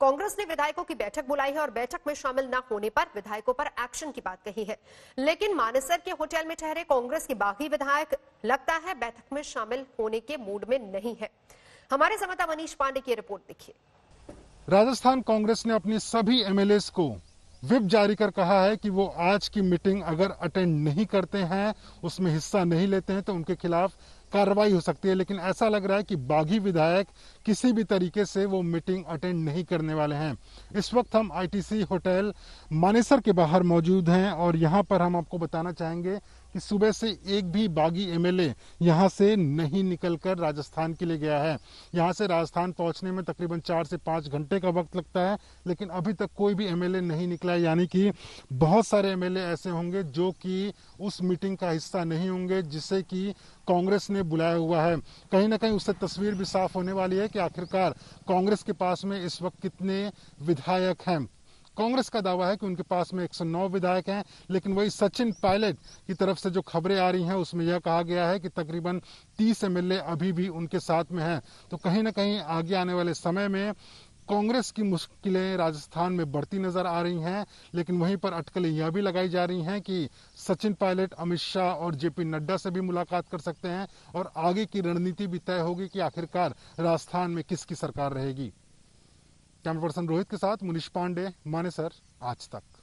कांग्रेस ने विधायकों की बैठक बुलाई है और बैठक में शामिल न होने पर विधायकों पर एक्शन की बात कही है लेकिन मानेसर के होटल में ठहरे कांग्रेस के बागी विधायक लगता है बैठक में शामिल होने के मूड में नहीं है हमारे संवाददाता मनीष पांडे की रिपोर्ट देखिए राजस्थान कांग्रेस ने अपने सभी एमएलए को विप जारी कर कहा है कि वो आज की मीटिंग अगर अटेंड नहीं करते हैं उसमें हिस्सा नहीं लेते हैं तो उनके खिलाफ कार्रवाई हो सकती है लेकिन ऐसा लग रहा है कि बागी विधायक किसी भी तरीके से वो मीटिंग अटेंड नहीं करने वाले हैं इस वक्त हम आईटीसी होटल मानेसर के बाहर मौजूद हैं और यहाँ पर हम आपको बताना चाहेंगे कि सुबह से एक भी बागी एमएलए यहाँ से नहीं निकलकर राजस्थान के लिए गया है यहाँ से राजस्थान पहुँचने में तकरीबन चार से पाँच घंटे का वक्त लगता है लेकिन अभी तक कोई भी एमएलए नहीं निकला है यानी कि बहुत सारे एमएलए ऐसे होंगे जो कि उस मीटिंग का हिस्सा नहीं होंगे जिसे कि कांग्रेस ने बुलाया हुआ है कहीं ना कहीं उससे तस्वीर भी साफ होने वाली है कि आखिरकार कांग्रेस के पास में इस वक्त कितने विधायक हैं कांग्रेस का दावा है कि उनके पास में 109 विधायक हैं लेकिन वही सचिन पायलट की तरफ से जो खबरें आ रही हैं उसमें यह कहा गया है कि तकरीबन 30 एमएलए अभी भी उनके साथ में हैं तो कहीं ना कहीं आगे आने वाले समय में कांग्रेस की मुश्किलें राजस्थान में बढ़ती नजर आ रही हैं लेकिन वहीं पर अटकलें यह भी लगाई जा रही हैं कि सचिन पायलट अमित शाह और जेपी नड्डा से भी मुलाकात कर सकते हैं और आगे की रणनीति भी तय होगी कि आखिरकार राजस्थान में किसकी सरकार रहेगी कैमरा पर्सन रोहित के साथ मुनीष पांडे मानेसर आज तक